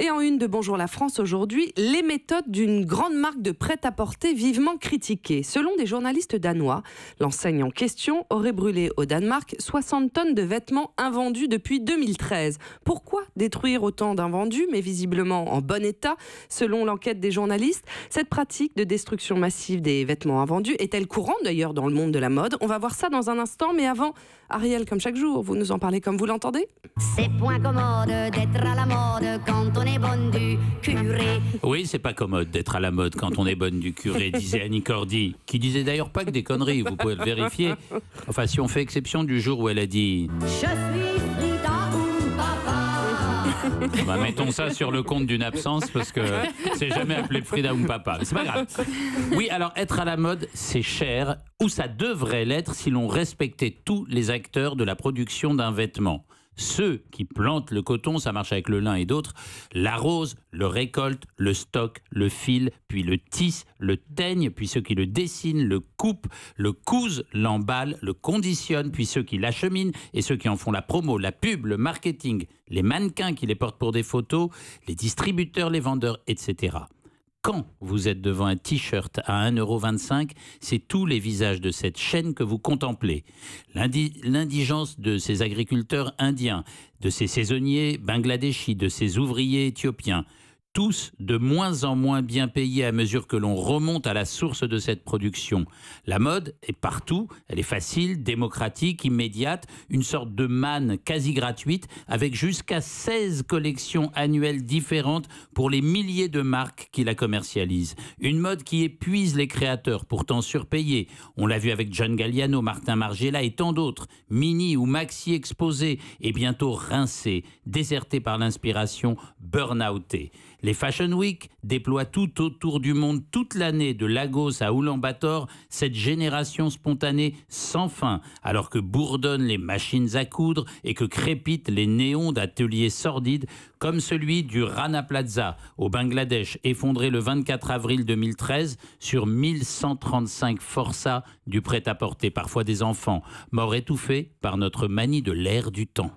Et en une de Bonjour la France aujourd'hui, les méthodes d'une grande marque de prêt-à-porter vivement critiquées. Selon des journalistes danois, l'enseigne en question aurait brûlé au Danemark 60 tonnes de vêtements invendus depuis 2013. Pourquoi détruire autant d'invendus, mais visiblement en bon état Selon l'enquête des journalistes, cette pratique de destruction massive des vêtements invendus est-elle courante d'ailleurs dans le monde de la mode On va voir ça dans un instant, mais avant, Ariel, comme chaque jour, vous nous en parlez comme vous l'entendez C'est point commode d'être à la mode quand on bonne du Oui, c'est pas commode d'être à la mode quand on est bonne du curé, disait Annie Cordy, qui disait d'ailleurs pas que des conneries, vous pouvez le vérifier. Enfin, si on fait exception du jour où elle a dit Je suis bah, mettons ça sur le compte d'une absence parce que c'est jamais appelé Frida ou Papa. C'est pas grave. Oui, alors être à la mode, c'est cher, ou ça devrait l'être si l'on respectait tous les acteurs de la production d'un vêtement ceux qui plantent le coton, ça marche avec le lin et d'autres, l'arrosent, le récoltent, le stockent, le filent, puis le tissent, le teignent, puis ceux qui le dessinent, le coupent, le cousent, l'emballent, le conditionnent, puis ceux qui l'acheminent et ceux qui en font la promo, la pub, le marketing, les mannequins qui les portent pour des photos, les distributeurs, les vendeurs, etc quand vous êtes devant un t-shirt à 1,25€, c'est tous les visages de cette chaîne que vous contemplez. L'indigence de ces agriculteurs indiens, de ces saisonniers bangladeshis, de ces ouvriers éthiopiens, tous de moins en moins bien payés à mesure que l'on remonte à la source de cette production. La mode est partout, elle est facile, démocratique, immédiate, une sorte de manne quasi gratuite avec jusqu'à 16 collections annuelles différentes pour les milliers de marques qui la commercialisent. Une mode qui épuise les créateurs, pourtant surpayés. On l'a vu avec John Galliano, Martin Margiela et tant d'autres, mini ou maxi exposés et bientôt rincés, désertés par l'inspiration, burn-outés. Les Fashion Week déploient tout autour du monde toute l'année de Lagos à oulan cette génération spontanée sans fin, alors que bourdonnent les machines à coudre et que crépitent les néons d'ateliers sordides comme celui du Rana Plaza au Bangladesh effondré le 24 avril 2013 sur 1135 forçats du prêt-à-porter, parfois des enfants, morts étouffés par notre manie de l'air du temps.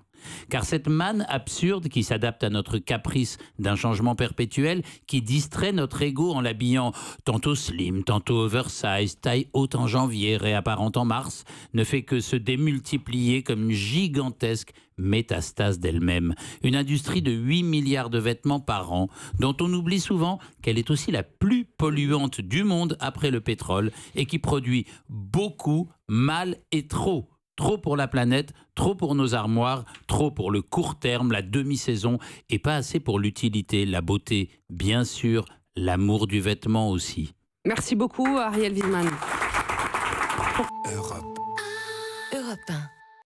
Car cette manne absurde qui s'adapte à notre caprice d'un changement perpétuel, qui distrait notre ego en l'habillant tantôt slim, tantôt oversize, taille haute en janvier, réapparente en mars, ne fait que se démultiplier comme une gigantesque métastase d'elle-même. Une industrie de 8 milliards de vêtements par an, dont on oublie souvent qu'elle est aussi la plus polluante du monde après le pétrole et qui produit beaucoup, mal et trop Trop pour la planète, trop pour nos armoires, trop pour le court terme, la demi-saison, et pas assez pour l'utilité, la beauté, bien sûr, l'amour du vêtement aussi. Merci beaucoup, Ariel Wittmann.